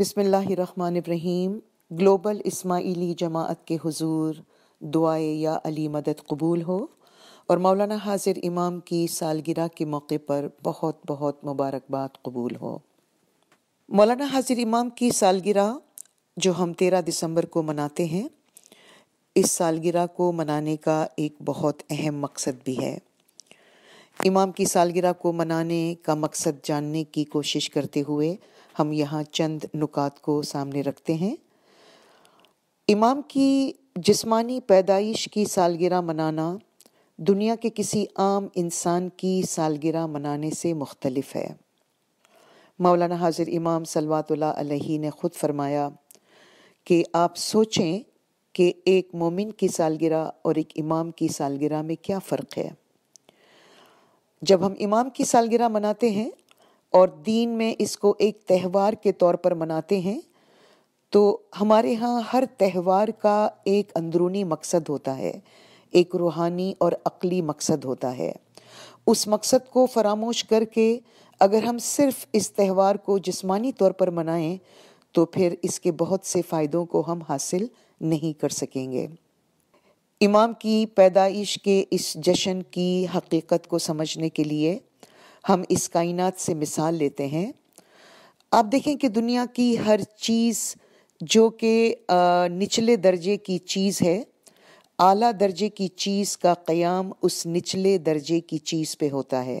बिसमीम ग्लोबल इस्माइली जमात के हुजूर दुआए या अली मदद कबूल हो और मौलाना हाजिर इमाम की सालगिरह के मौके पर बहुत बहुत मुबारकबाद कबूल हो मौलाना हाजिर इमाम की सालगिरह जो हम तेरह दिसंबर को मनाते हैं इस सालगिरह को मनाने का एक बहुत अहम मकसद भी है इमाम की सालगिरह को मनाने का मकसद जानने की कोशिश करते हुए हम यहाँ चंद नुकात को सामने रखते हैं इमाम की जिस्मानी पैदाइश की सालगिरह मनाना दुनिया के किसी आम इंसान की सालगिरह मनाने से मुख्तलफ है मौलाना हाजिर इमाम सलवातुल्ला अलही ने ख़ुद फरमाया कि आप सोचें कि एक मोमिन की सालगिरह और एक इमाम की सालगिरह में क्या फ़र्क है जब हम इमाम की सालगिरह मनाते हैं और दीन में इसको एक त्यौहार के तौर पर मनाते हैं तो हमारे यहाँ हर त्यौहार का एक अंदरूनी मकसद होता है एक रूहानी और अकली मकसद होता है उस मकसद को फरामोश करके अगर हम सिर्फ इस त्यौहार को जिस्मानी तौर पर मनाएं तो फिर इसके बहुत से फ़ायदों को हम हासिल नहीं कर सकेंगे इमाम की पैदाइश के इस जश्न की हकीकत को समझने के लिए हम इस कायनात से मिसाल लेते हैं आप देखें कि दुनिया की हर चीज़ जो कि निचले दर्जे की चीज़ है आला दर्जे की चीज़ का क़याम उस निचले दर्जे की चीज़ पे होता है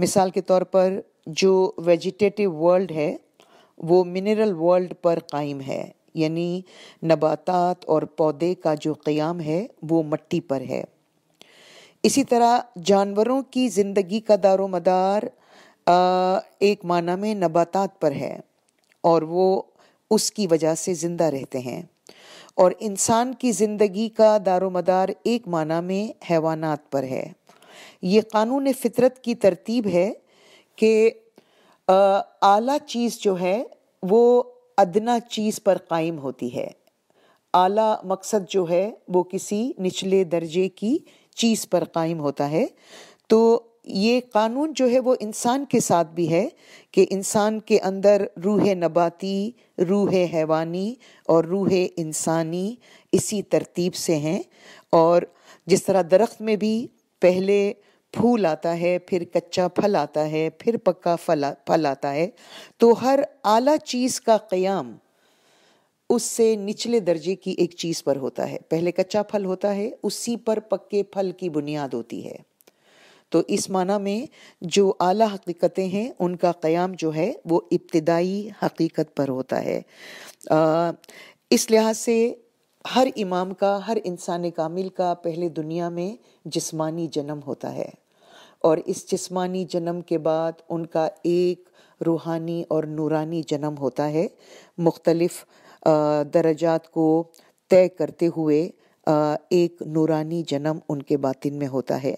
मिसाल के तौर पर जो वेजिटेटिव वर्ल्ड है वो मिनरल वर्ल्ड पर कायम है यानी नबातात और पौधे का जो क़याम है वो मट्टी पर है इसी तरह जानवरों की ज़िंदगी का दारो मदार एक माना में नबातात पर है और वो उसकी वजह से ज़िंदा रहते हैं और इंसान की ज़िंदगी का दारो मदार एक माना में हैवानात पर है ये कानून फितरत की तरतीब है कि आला चीज़ जो है वो अदना चीज़ पर कायम होती है आला मकसद जो है वो किसी निचले दर्जे की चीज़ पर कायम होता है तो ये कानून जो है वो इंसान के साथ भी है कि इंसान के अंदर रूह नबाती रूह हैवानी और रूह इंसानी इसी तरतीब से हैं और जिस तरह दरख्त में भी पहले फूल आता है फिर कच्चा फल आता है फिर पक्का फल फल आता है तो हर आला चीज़ का क़याम उससे निचले दर्जे की एक चीज़ पर होता है पहले कच्चा फल होता है उसी पर पक्के फल की बुनियाद होती है तो इस माना में जो आला हकीकतें हैं उनका क़याम जो है वो इब्तदाई हकीकत पर होता है आ, इस लिहाज से हर इमाम का हर इंसान कामिल का पहले दुनिया में जिस्मानी जन्म होता है और इस जिस्मानी जन्म के बाद उनका एक रूहानी और नूरानी जन्म होता है मुख्तलफ़ दर्जात को तय करते हुए एक नूरानी जन्म उनके बातिन में होता है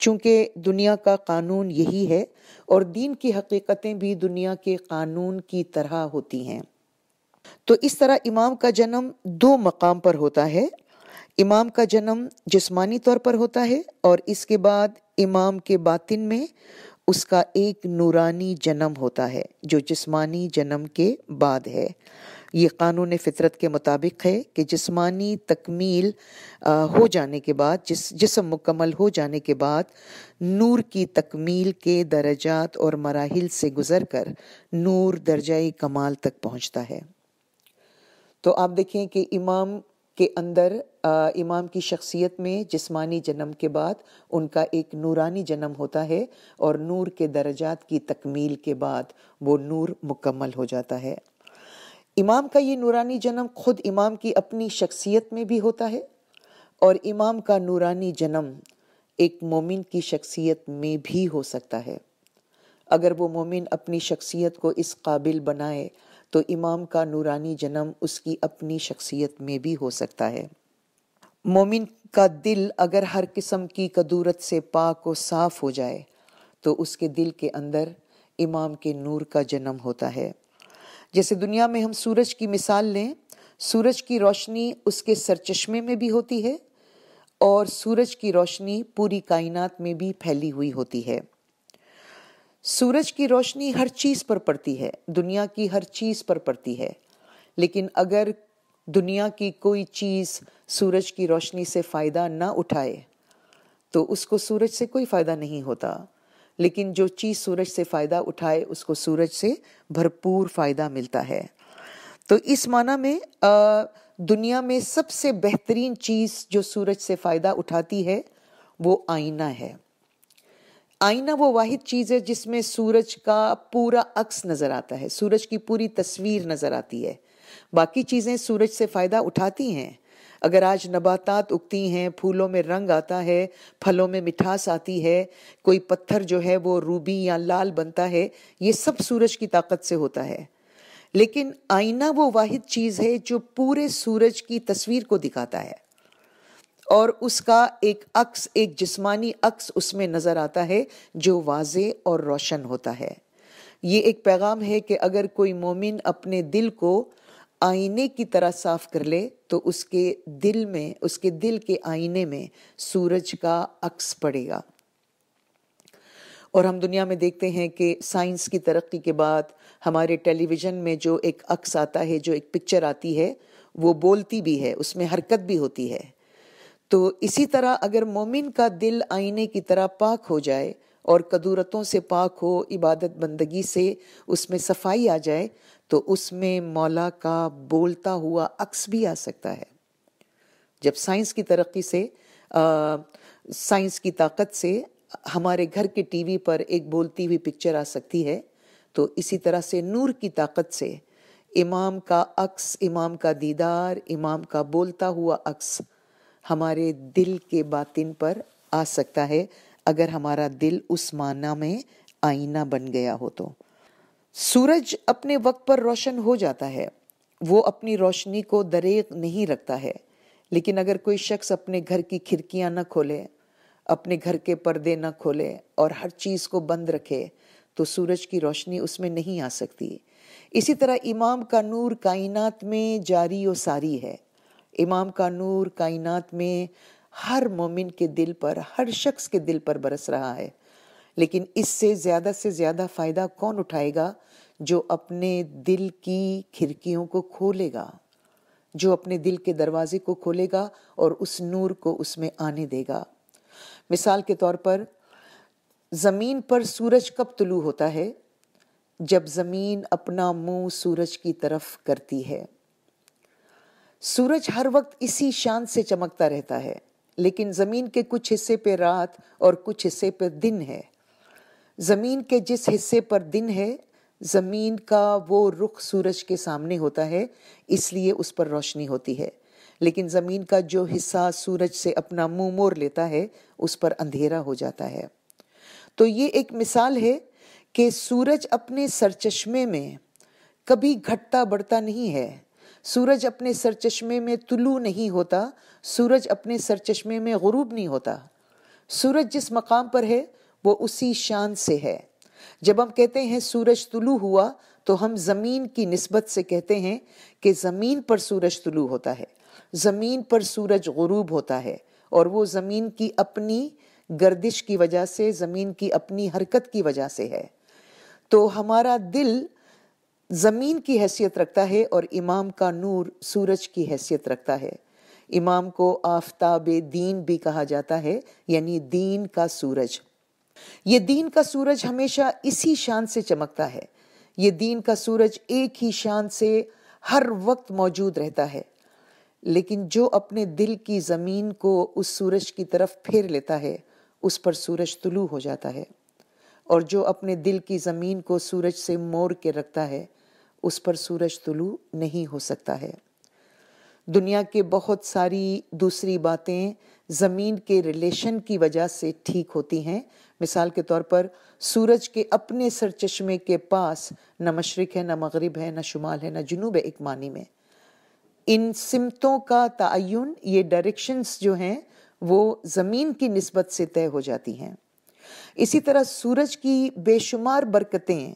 चूँकि दुनिया का कानून यही है और दीन की हकीकतें भी दुनिया के कानून की तरह होती हैं तो इस तरह इमाम का जन्म दो मकाम पर होता है इमाम का जन्म जिस्मानी तौर पर होता है और इसके बाद इमाम के बातिन में उसका एक नूरानी जन्म होता है जो जिस्मानी जन्म के बाद है ये कानून फितरत के मुताबिक है कि जिस्मानी तकमील हो जाने के बाद जिस जिसम मुकम्मल हो जाने के बाद नूर की तकमील के दर्जात और मराहल से गुज़र कर नूर दर्जा कमाल तक पहुँचता है तो आप देखें कि इमाम के अंदर आ, इमाम की शख्सियत में जिस्मानी जन्म के बाद उनका एक नूरानी जन्म होता है और नूर के दर्जात की तकमील के बाद वो नूर मुकम्मल हो जाता है इमाम का ये नूरानी जन्म खुद इमाम की अपनी शख्सियत में भी होता है और इमाम का नूरानी जन्म एक मोमिन की शख्सियत में भी हो सकता है अगर वो मोमिन अपनी शख्सियत को इस काबिल बनाए तो इमाम का नूरानी जन्म उसकी अपनी शख्सियत में भी हो सकता है मोमिन का दिल अगर हर किस्म की कदूरत से पाक व साफ हो जाए तो उसके दिल के अंदर इमाम के नूर का जन्म होता है जैसे दुनिया में हम सूरज की मिसाल लें सूरज की रोशनी उसके सरचश्मे में भी होती है और सूरज की रोशनी पूरी कायनात में भी फैली हुई होती है सूरज की रोशनी हर चीज़ पर पड़ती है दुनिया की हर चीज़ पर पड़ती है लेकिन अगर दुनिया की कोई चीज़ सूरज की रोशनी से फ़ायदा ना उठाए तो उसको सूरज से कोई फ़ायदा नहीं होता लेकिन जो चीज़ सूरज से फ़ायदा उठाए उसको सूरज से भरपूर फ़ायदा मिलता है तो इस माना में आ, दुनिया में सबसे बेहतरीन चीज़ जो सूरज से फ़ायदा उठाती है वो आईना है आईना वो वाहिद चीज़ है जिसमें सूरज का पूरा अक्स नज़र आता है सूरज की पूरी तस्वीर नज़र आती है बाकी चीज़ें सूरज से फ़ायदा उठाती हैं अगर आज नबातात उगती हैं फूलों में रंग आता है फलों में मिठास आती है कोई पत्थर जो है वो रूबी या लाल बनता है ये सब सूरज की ताकत से होता है लेकिन आईना वो वाहिद चीज़ है जो पूरे सूरज की तस्वीर को दिखाता है और उसका एक अक्स एक जिस्मानी अक्स उसमें नज़र आता है जो वाजे और रोशन होता है ये एक पैगाम है कि अगर कोई मोमिन अपने दिल को आईने की तरह साफ कर ले तो उसके दिल में उसके दिल के आईने में सूरज का अक्स पड़ेगा और हम दुनिया में देखते हैं कि साइंस की तरक्की के बाद हमारे टेलीविज़न में जो एक अक्स आता है जो एक पिक्चर आती है वो बोलती भी है उसमें हरकत भी होती है तो इसी तरह अगर मोमिन का दिल आईने की तरह पाक हो जाए और कदूरतों से पाक हो इबादत बंदगी से उसमें सफाई आ जाए तो उसमें मौला का बोलता हुआ अक्स भी आ सकता है जब साइंस की तरक्की से साइंस की ताकत से हमारे घर के टीवी पर एक बोलती हुई पिक्चर आ सकती है तो इसी तरह से नूर की ताकत से इमाम का अक्स इमाम का दीदार इमाम का बोलता हुआ अक्स हमारे दिल के बातिन पर आ सकता है अगर हमारा दिल उस माना में आईना बन गया हो तो सूरज अपने वक्त पर रोशन हो जाता है वो अपनी रोशनी को दरेक नहीं रखता है लेकिन अगर कोई शख्स अपने घर की खिड़कियां न खोले अपने घर के पर्दे न खोले और हर चीज़ को बंद रखे तो सूरज की रोशनी उसमें नहीं आ सकती इसी तरह इमाम का नूर कायनात में जारी और सारी है इमाम का नूर कायनात में हर मोमिन के दिल पर हर शख्स के दिल पर बरस रहा है लेकिन इससे ज़्यादा से ज़्यादा फ़ायदा कौन उठाएगा जो अपने दिल की खिड़कियों को खोलेगा जो अपने दिल के दरवाजे को खोलेगा और उस नूर को उसमें आने देगा मिसाल के तौर पर ज़मीन पर सूरज कब तुलू होता है जब ज़मीन अपना मुंह सूरज की तरफ करती है सूरज हर वक्त इसी शान से चमकता रहता है लेकिन ज़मीन के कुछ हिस्से पर रात और कुछ हिस्से पर दिन है ज़मीन के जिस हिस्से पर दिन है ज़मीन का वो रुख सूरज के सामने होता है इसलिए उस पर रोशनी होती है लेकिन ज़मीन का जो हिस्सा सूरज से अपना मुंह मोड़ लेता है उस पर अंधेरा हो जाता है तो ये एक मिसाल है कि सूरज अपने सरचश्मे में कभी घटता बढ़ता नहीं है सूरज अपने सरचश्मे में तुलू नहीं होता सूरज अपने सरचश्मे में गुरूब नहीं होता सूरज जिस मकाम पर है वो उसी शान से है जब हम कहते हैं सूरज तुलू हुआ तो हम ज़मीन की नस्बत से कहते हैं कि ज़मीन पर सूरज तुलू होता है ज़मीन पर सूरज गुरूब होता है और वो ज़मीन की अपनी गर्दिश की वजह से ज़मीन की अपनी हरकत की वजह से है तो हमारा दिल ज़मीन की हैसियत रखता है और इमाम का नूर सूरज की हैसियत रखता है इमाम को आफताब दीन भी कहा जाता है यानी दीन का सूरज ये दीन का सूरज हमेशा इसी शान से चमकता है ये दीन का सूरज एक ही शान से हर वक्त मौजूद रहता है लेकिन जो अपने दिल की ज़मीन को उस सूरज की तरफ फेर लेता है उस पर सूरज तुलू हो जाता है और जो अपने दिल की ज़मीन को सूरज से मोड़ के रखता है उस पर सूरज तुलू नहीं हो सकता है दुनिया के बहुत सारी दूसरी बातें ज़मीन के रिलेशन की वजह से ठीक होती हैं मिसाल के तौर पर सूरज के अपने चश्मे के पास न मशरक़ है न मगरब है न शुमाल है न जुनूब है एक मानी में इन सिमतों का तयन ये डायरेक्शंस जो हैं वो ज़मीन की नस्बत से तय हो जाती हैं इसी तरह सूरज की बेशुमार बरकतें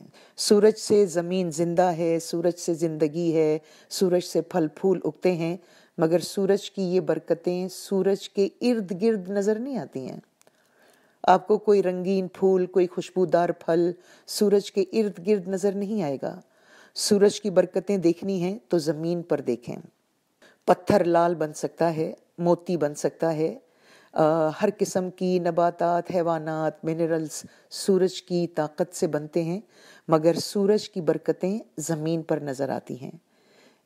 सूरज से ज़मीन ज़िंदा है सूरज से ज़िंदगी है सूरज से फल फूल उगते हैं मगर सूरज की ये बरकतें सूरज के इर्द गिर्द नज़र नहीं आती हैं आपको कोई रंगीन फूल कोई खुशबूदार फल सूरज के इर्द गिर्द नज़र नहीं आएगा सूरज की बरकतें देखनी हैं तो ज़मीन पर देखें पत्थर लाल बन सकता है मोती बन सकता है हर किस्म की नबातात हैवानात मिनरल्स सूरज की ताकत से बनते हैं मगर सूरज की बरकतें ज़मीन पर नज़र आती हैं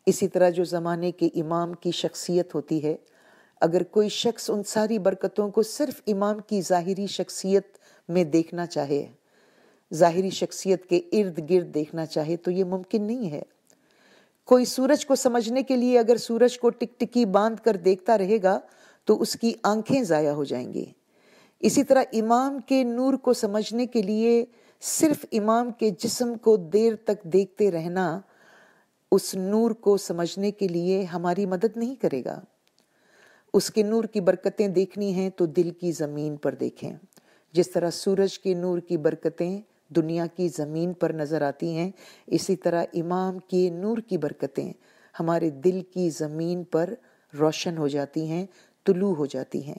इसी तरह जो ज़माने के इमाम की शख्सियत होती है अगर कोई शख्स उन सारी बरकतों को सिर्फ इमाम की ज़ाहरी शख्सियत में देखना चाहे ज़ाहरी शख्सियत के इर्द गिर्द देखना चाहे तो ये मुमकिन नहीं है कोई सूरज को समझने के लिए अगर सूरज को टिकटिकी बांध कर देखता रहेगा तो उसकी आंखें ज़ाया हो जाएंगी इसी तरह इमाम के नूर को समझने के लिए सिर्फ इमाम के जिस्म को देर तक देखते रहना उस नूर को समझने के लिए हमारी मदद नहीं करेगा उसके नूर की बरकतें देखनी हैं तो दिल की ज़मीन पर देखें जिस तरह सूरज के नूर की बरकतें दुनिया की ज़मीन पर नज़र आती हैं इसी तरह इमाम के नूर की बरकतें हमारे दिल की ज़मीन पर रोशन हो जाती हैं तुलू हो जाती हैं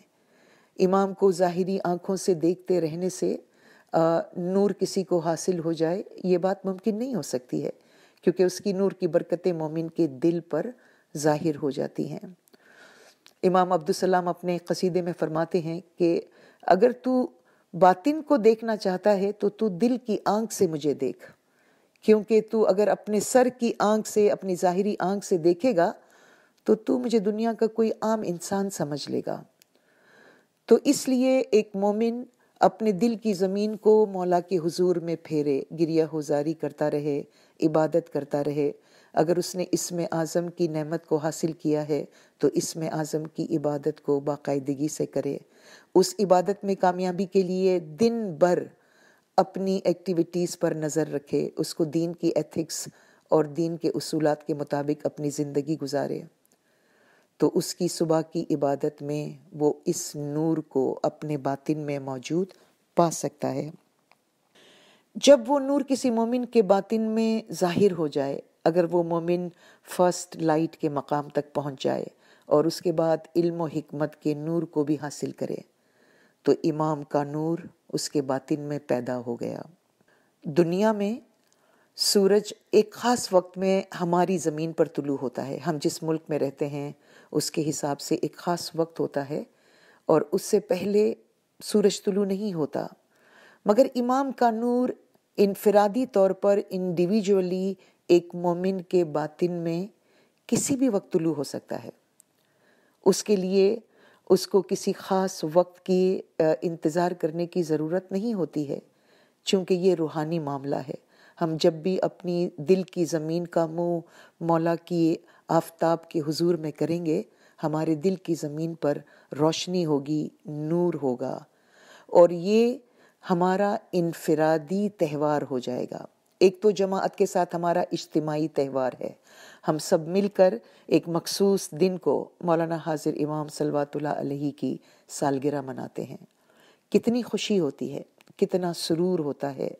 इमाम को ज़ाहरी आँखों से देखते रहने से आ, नूर किसी को हासिल हो जाए ये बात मुमकिन नहीं हो सकती है क्योंकि उसकी नूर की बरकतें मोमिन के दिल पर ज़ाहिर हो जाती हैं इमाम अब्दुलसलाम अपने कसीदे में फरमाते हैं कि अगर तू बातिन को देखना चाहता है तो तू दिल की आंख से मुझे देख क्योंकि तू अगर अपने सर की आंख से अपनी ज़ाहरी आंख से देखेगा तो तू मुझे दुनिया का कोई आम इंसान समझ लेगा तो इसलिए एक मोमिन अपने दिल की ज़मीन को मौला के हुजूर में फेरे गिरिया हुजारी करता रहे इबादत करता रहे अगर उसने इसमें आज़म की नेमत को हासिल किया है तो इसमें आज़म की इबादत को बाकायदगी से करे उस इबादत में कामयाबी के लिए दिन भर अपनी एक्टिविटीज़ पर नज़र रखे उसको दीन की एथिक्स और दीन के असूलत के मुताबिक अपनी ज़िंदगी गुजारे तो उसकी सुबह की इबादत में वो इस नूर को अपने बातिन में मौजूद पा सकता है जब वो नूर किसी मोमिन के बातिन में जाहिर हो जाए अगर वो मोमिन फर्स्ट लाइट के मकाम तक पहुंच जाए और उसके बाद इल्म हिकमत के नूर को भी हासिल करे तो इमाम का नूर उसके बातिन में पैदा हो गया दुनिया में सूरज एक ख़ास वक्त में हमारी ज़मीन पर तुलू होता है हम जिस मुल्क में रहते हैं उसके हिसाब से एक ख़ास वक्त होता है और उससे पहले सूरज तुलू नहीं होता मगर इमाम का नूर इनफरादी तौर पर इंडिविजुअली एक मोमिन के बातिन में किसी भी वक्त तुलू हो सकता है उसके लिए उसको किसी ख़ास वक्त की इंतज़ार करने की ज़रूरत नहीं होती है चूँकि ये रूहानी मामला है हम जब भी अपनी दिल की ज़मीन का मुंह मौला की आफ्ताब के हुजूर में करेंगे हमारे दिल की ज़मीन पर रोशनी होगी नूर होगा और ये हमारा इनफरादी त्यौहार हो जाएगा एक तो जमात के साथ हमारा इज्तमाही त्यौहार है हम सब मिलकर एक मखसूस दिन को मौलाना हाजिर इमाम सलवातुल्ला की सालगिरह मनाते हैं कितनी खुशी होती है कितना सुरूर होता है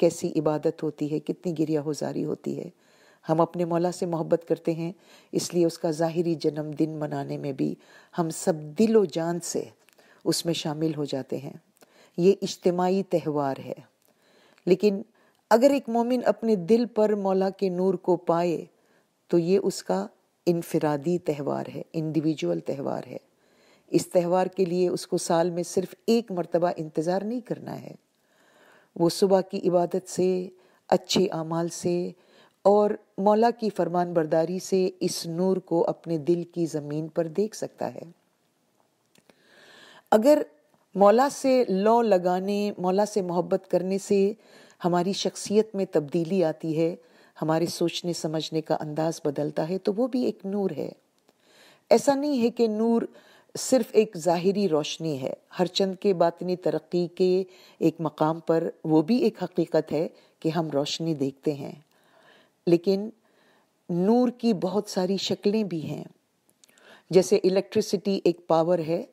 कैसी इबादत होती है कितनी गिरिया होजारी होती है हम अपने मौला से मोहब्बत करते हैं इसलिए उसका ज़ाहरी जन्मदिन मनाने में भी हम सब दिल व जान से उसमें शामिल हो जाते हैं ये इज्तमाही त्यौहार है लेकिन अगर एक मोमिन अपने दिल पर मौला के नूर को पाए तो ये उसका इनफरादी त्यौहार है इंडिविजुअल त्यौहार है इस त्यौहार के लिए उसको साल में सिर्फ एक मरतबा इंतज़ार नहीं करना है वो सुबह की इबादत से अच्छे अमाल से और मौला की फरमान बरदारी से इस नूर को अपने दिल की ज़मीन पर देख सकता है अगर मौला से लौ लगाने मौला से मोहब्बत करने से हमारी शख्सियत में तब्दीली आती है हमारे सोचने समझने का अंदाज़ बदलता है तो वो भी एक नूर है ऐसा नहीं है कि नूर सिर्फ एक ज़ाहरी रोशनी है हर चंद के बातनी तरक्की के एक मकाम पर वो भी एक हकीकत है कि हम रोशनी देखते हैं लेकिन नूर की बहुत सारी शक्लें भी हैं जैसे इलेक्ट्रिसिटी एक पावर है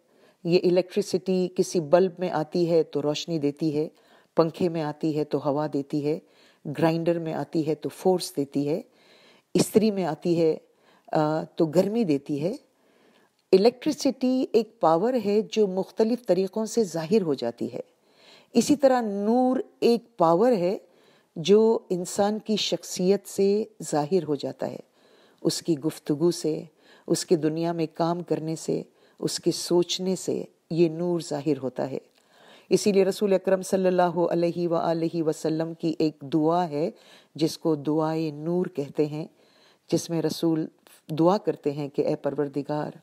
ये इलेक्ट्रिसिटी किसी बल्ब में आती है तो रोशनी देती है पंखे में आती है तो हवा देती है ग्राइंडर में आती है तो फोर्स देती है स्त्री में आती है तो गर्मी देती है इलेक्ट्रिसिटी एक पावर है जो मुख्तलिफ़ तरीक़ों से ज़ाहिर हो जाती है इसी तरह नूर एक पावर है जो इंसान की शख्सियत से ज़ाहिर हो जाता है उसकी गुफ्तगु से उसके दुनिया में काम करने से उसके सोचने से ये नूर ज़ाहिर होता है इसीलिए रसूल अकरम सल्लल्लाहु अलैहि व आलि वसल्लम की एक दुआ है जिसको दुआए नूर कहते हैं जिसमें रसूल दुआ करते हैं कि ए परवरदिगार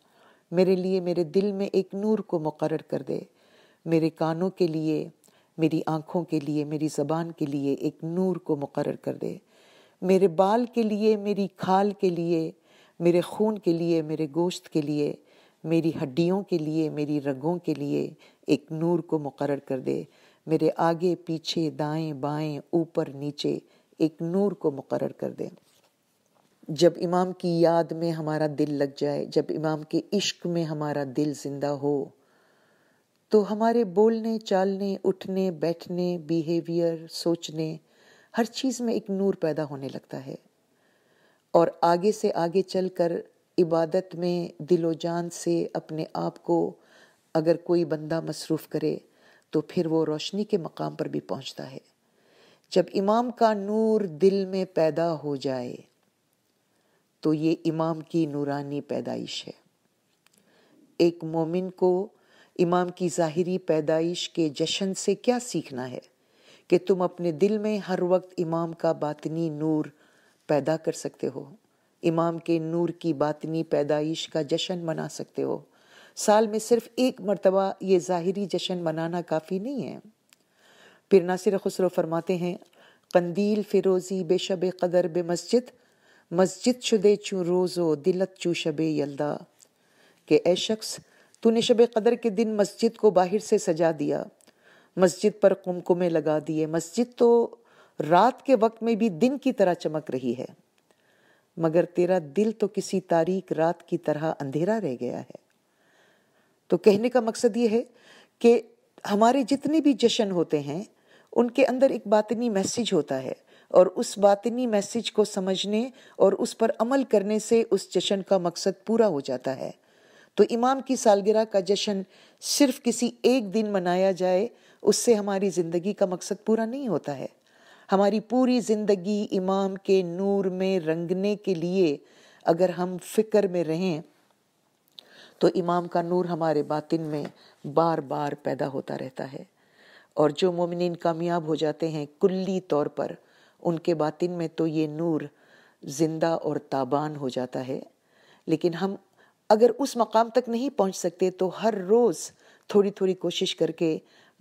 मेरे लिए मेरे दिल में एक नूर को मुकर कर दे मेरे कानों के लिए मेरी आँखों के लिए मेरी ज़बान के लिए एक नूर को मुकर कर दे मेरे बाल के लिए मेरी खाल के लिए मेरे खून के लिए मेरे गोश्त के लिए मेरी हड्डियों के लिए मेरी रगों के लिए एक नूर को मुकर कर दे मेरे आगे पीछे दाएं बाएं ऊपर नीचे एक नूर को मुकर कर दे जब इमाम की याद में हमारा दिल लग जाए जब इमाम के इश्क में हमारा दिल जिंदा हो तो हमारे बोलने चालने उठने बैठने बिहेवियर सोचने हर चीज़ में एक नूर पैदा होने लगता है और आगे से आगे चलकर इबादत में दिलो जान से अपने आप को अगर कोई बंदा मसरूफ़ करे तो फिर वो रोशनी के मकाम पर भी पहुंचता है जब इमाम का नूर दिल में पैदा हो जाए तो ये इमाम की नूरानी पैदाइश है एक मोमिन को इमाम की ज़ाहरी पैदाइश के जशन से क्या सीखना है कि तुम अपने दिल में हर वक्त इमाम का बातनी नूर पैदा कर सकते हो इमाम के नूर की बातनी पैदाइश का जशन मना सकते हो साल में सिर्फ एक मरतबा ये ज़ाहरी जशन मनाना काफ़ी नहीं है फिर नासिर खुसरो फरमाते हैं कंदील फिरोज़ी बेशब कदर बे मस्जिद मस्जिद शुदे चू रोज़ो दिलत चू शब यल्दा के ए शख्स तूने शब कदर के दिन मस्जिद को बाहर से सजा दिया मस्जिद पर कुमकुमे लगा दिए मस्जिद तो रात के वक्त में भी दिन की तरह चमक रही है मगर तेरा दिल तो किसी तारीख रात की तरह अंधेरा रह गया है तो कहने का मकसद ये है कि हमारे जितने भी जश्न होते हैं उनके अंदर एक बातनी मैसेज होता है और उस बातनी मैसेज को समझने और उस पर अमल करने से उस जश्न का मकसद पूरा हो जाता है तो इमाम की सालगिरह का जश्न सिर्फ किसी एक दिन मनाया जाए उससे हमारी ज़िंदगी का मकसद पूरा नहीं होता है हमारी पूरी ज़िंदगी इमाम के नूर में रंगने के लिए अगर हम फिक्र में रहें तो इमाम का नूर हमारे बातिन में बार बार पैदा होता रहता है और जो मोमिन कामयाब हो जाते हैं कुल्ली तौर पर उनके बातिन में तो ये नूर ज़िंदा और ताबान हो जाता है लेकिन हम अगर उस मकाम तक नहीं पहुंच सकते तो हर रोज़ थोड़ी थोड़ी कोशिश करके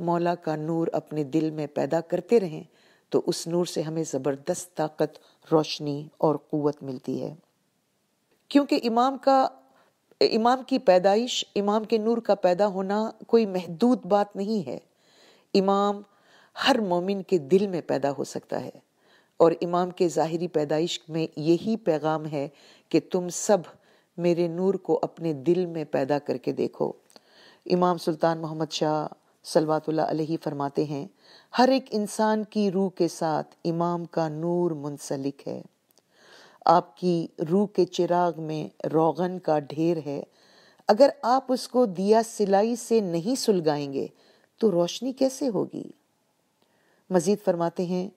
मौला का नूर अपने दिल में पैदा करते रहें तो उस नूर से हमें ज़बरदस्त ताकत रोशनी और क़वत मिलती है क्योंकि इमाम का इमाम की पैदाइश इमाम के नूर का पैदा होना कोई महदूद बात नहीं है इमाम हर मोमिन के दिल में पैदा हो सकता है और इमाम के ज़ाहरी पैदाइश में यही पैगाम है कि तुम सब मेरे नूर को अपने दिल में पैदा करके देखो इमाम सुल्तान मोहम्मद शाह सलवातुल्ला अलही फरमाते हैं हर एक इंसान की रूह के साथ इमाम का नूर मुंसलिक है आपकी रूह के चिराग में रोगन का ढेर है अगर आप उसको दिया सिलाई से नहीं सुलगाएंगे तो रोशनी कैसे होगी मजीद फरमाते हैं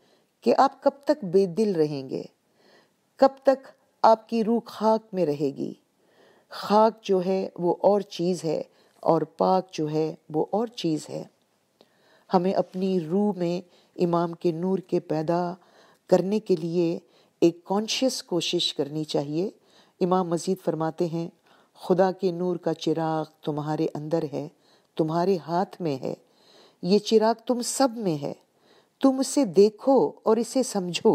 कि आप कब तक बेदिल रहेंगे कब तक आपकी रूह खाक में रहेगी खाक जो है वो और चीज़ है और पाक जो है वो और चीज़ है हमें अपनी रूह में इमाम के नूर के पैदा करने के लिए एक कॉन्शियस कोशिश करनी चाहिए इमाम मजीद फरमाते हैं खुदा के नूर का चिराग तुम्हारे अंदर है तुम्हारे हाथ में है ये चिराग तुम सब में है तुम इसे देखो और इसे समझो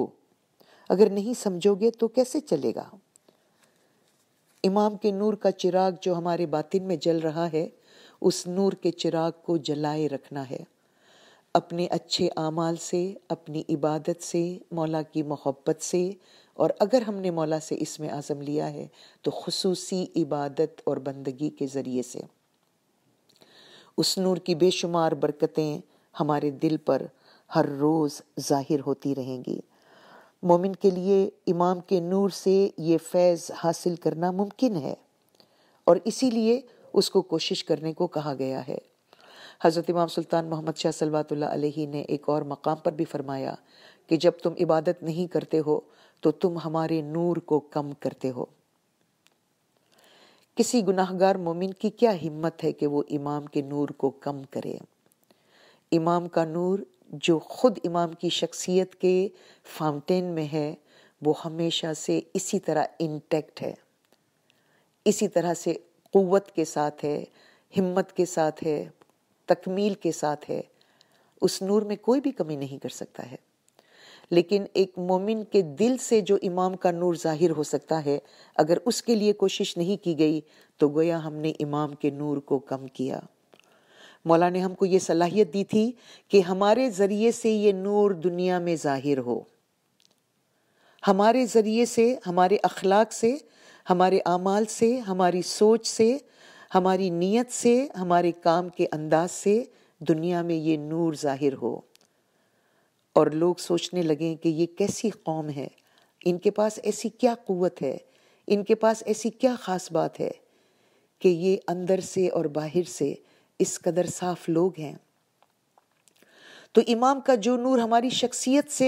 अगर नहीं समझोगे तो कैसे चलेगा इमाम के नूर का चिराग जो हमारे बातिन में जल रहा है उस नूर के चिराग को जलाए रखना है अपने अच्छे आमाल से अपनी इबादत से मौला की मोहब्बत से और अगर हमने मौला से इसमें आज़म लिया है तो खसूसी इबादत और बंदगी के ज़रिए से उस नूर की बेशुमार बरकतें हमारे दिल पर हर रोज़ ज़ाहिर होती रहेंगी मोमिन के लिए इमाम के नूर से ये फैज़ हासिल करना मुमकिन है और इसीलिए उसको कोशिश करने को कहा गया है हज़रत इमाम सुल्तान मोहम्मद शाह सलवातुल्ला अलैहि ने एक और मकाम पर भी फरमाया कि जब तुम इबादत नहीं करते हो तो तुम हमारे नूर को कम करते हो किसी गुनाहगार मोमिन की क्या हिम्मत है कि वो इमाम के नूर को कम करे इमाम का नूर जो ख़ुद इमाम की शख्सियत के फाउंटेन में है वो हमेशा से इसी तरह इंटेक्ट है इसी तरह से क़वत के साथ है हिम्मत के साथ है तकमील के साथ है उस नूर में कोई भी कमी नहीं कर सकता है लेकिन एक मोमिन के दिल से जो इमाम का नूर ज़ाहिर हो सकता है अगर उसके लिए कोशिश नहीं की गई तो गोया हमने इमाम के नूर को कम किया मौला ने हमको ये सलाहियत दी थी कि हमारे ज़रिए से ये नूर दुनिया में ज़ाहिर हो हमारे ज़रिए से हमारे अखलाक से हमारे आमाल से हमारी सोच से हमारी नीयत से हमारे काम के अंदाज से दुनिया में ये नूर ज़ाहिर हो और लोग सोचने लगें कि ये कैसी कौम है इनके पास ऐसी क्या क़वत है इनके पास ऐसी क्या ख़ास बात है कि ये अंदर से और बाहर से इस कदर साफ लोग हैं तो इमाम का जो नूर हमारी शख्सियत से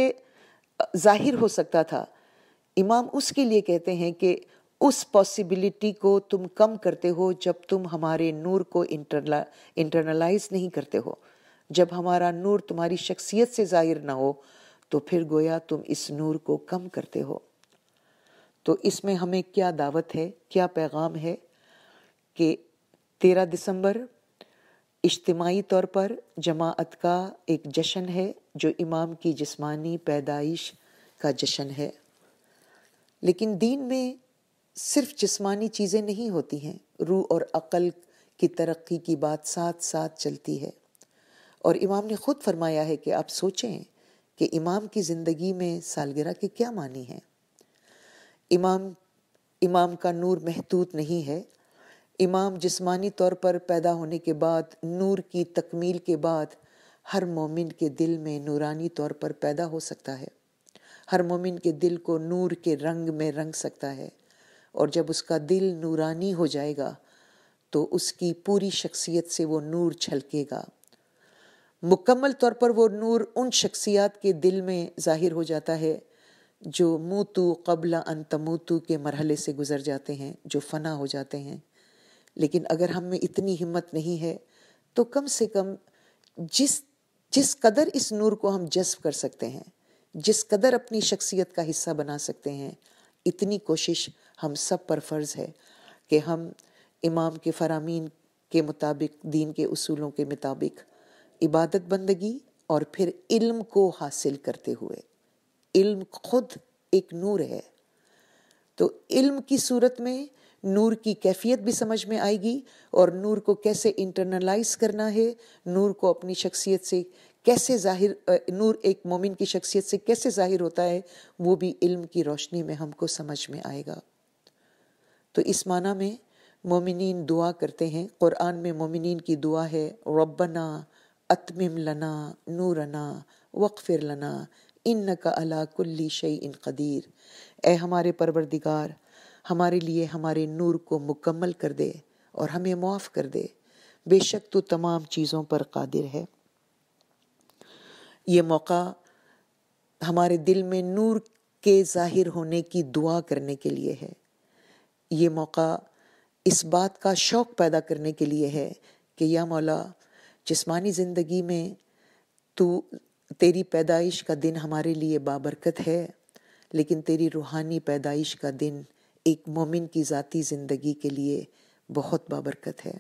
जाहिर हो सकता था इमाम उसके लिए कहते हैं कि उस पॉसिबिलिटी को तुम कम करते हो जब तुम हमारे नूर को इंटरला इंटरनलाइज नहीं करते हो जब हमारा नूर तुम्हारी शख्सियत से जाहिर ना हो तो फिर गोया तुम इस नूर को कम करते हो तो इसमें हमें क्या दावत है क्या पैगाम है कि तेरह दिसंबर इज्तमाही तौर पर जमात का एक जश्न है जो इमाम की जिस्मानी पैदाइश का जश्न है लेकिन दीन में सिर्फ जिस्मानी चीज़ें नहीं होती हैं रूह और अक़ल की तरक्की की बात साथ साथ चलती है और इमाम ने ख़ुद फरमाया है कि आप सोचें कि इमाम की ज़िंदगी में सालगिरह के क्या मानी है इमाम इमाम का नूर महदूद नहीं है इमाम जिस्मानी तौर पर पैदा होने के बाद नूर की तकमील के बाद हर मोमिन के दिल में नूरानी तौर पर पैदा हो सकता है हर मोमिन के दिल को नूर के रंग में रंग सकता है और जब उसका दिल नूरानी हो जाएगा तो उसकी पूरी शख्सियत से वो नूर छलकेगा मुकम्मल तौर पर वो नूर उन शख्सियात के दिल में ज़ाहिर हो जाता है जो मूतू कबला अंतमूतू के मरहले से गुज़र जाते हैं जो फना हो जाते हैं लेकिन अगर हम में इतनी हिम्मत नहीं है तो कम से कम जिस जिस कदर इस नूर को हम जज्ब कर सकते हैं जिस कदर अपनी शख्सियत का हिस्सा बना सकते हैं इतनी कोशिश हम सब पर फ़र्ज़ है कि हम इमाम के फरामीन के मुताबिक दीन के उसूलों के मुताबिक इबादत बंदगी और फिर इल्म को हासिल करते हुए इल्म खुद एक नूर है तो इल्म की सूरत में नूर की कैफियत भी समझ में आएगी और नूर को कैसे इंटरनलाइज करना है नूर को अपनी शख्सियत से कैसे जाहिर नूर एक मोमिन की शख्सियत से कैसे जाहिर होता है वो भी इल्म की रोशनी में हमको समझ में आएगा तो इस माना में मोमिन दुआ करते हैं क़ुरान में मोमिन की दुआ है रब्बना अतमिम लना नूरना वक्फिर लना इन का अला कुल्ली शई इन कदीर ए हमारे परवरदिगार हमारे लिए हमारे नूर को मुकम्मल कर दे और हमें मुआफ़ कर दे बेशक तो तमाम चीज़ों पर कादिर है ये मौका हमारे दिल में नूर के ज़ाहिर होने की दुआ करने के लिए है ये मौका इस बात का शौक़ पैदा करने के लिए है कि या मौला जिस्मानी ज़िंदगी में तू तेरी पैदाइश का दिन हमारे लिए बाबरकत है लेकिन तेरी रूहानी पैदाइश का दिन एक मोमिन की ज़ाती ज़िंदगी के लिए बहुत बाबरकत है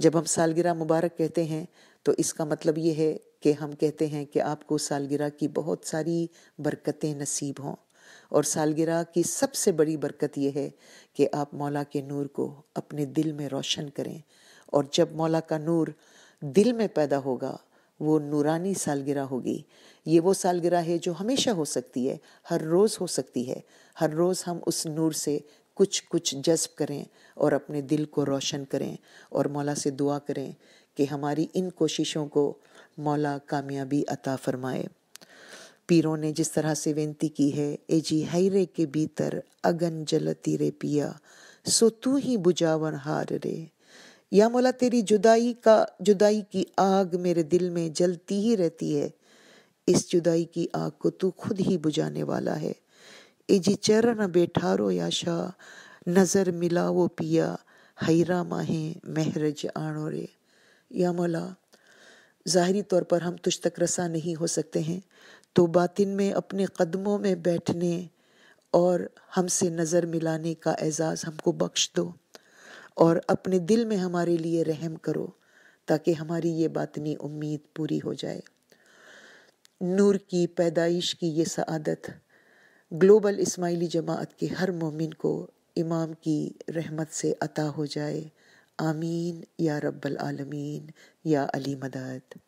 जब हम सालगिरह मुबारक कहते हैं तो इसका मतलब ये है कि हम कहते हैं कि आपको सालगिरह की बहुत सारी बरकतें नसीब हों और सालगिरह की सबसे बड़ी बरकत यह है कि आप मौला के नूर को अपने दिल में रोशन करें और जब मौला का नूर दिल में पैदा होगा वो नूरानी सालगिरह होगी ये वो सालगिरह है जो हमेशा हो सकती है हर रोज़ हो सकती है हर रोज़ हम उस नूर से कुछ कुछ जज्ब करें और अपने दिल को रोशन करें और मौला से दुआ करें कि हमारी इन कोशिशों को मौला कामयाबी अता फरमाए पीरों ने जिस तरह से विनती की है ए जी हैरे के भीतर अगन जलती रे पिया सो तू ही बुझावन हार रे या मौला तेरी जुदाई का जुदाई की आग मेरे दिल में जलती ही रहती है इस जुदाई की आग को तू खुद ही बुझाने वाला है एजी चरण बेठारो याशा नज़र मिला वो पिया हैरा माहे महरज आणो रे या मौला ज़ाहरी तौर पर हम तुझ तक रसा नहीं हो सकते हैं तो बातिन में अपने कदमों में बैठने और हमसे नज़र मिलाने का एजाज़ हमको बख्श दो और अपने दिल में हमारे लिए रहम करो ताकि हमारी ये बातनी उम्मीद पूरी हो जाए नूर की पैदाइश की ये सआदत ग्लोबल इस्माइली जमात के हर मोमिन को इमाम की रहमत से अता हो जाए आमीन या रब्बल आलमीन या अली मदद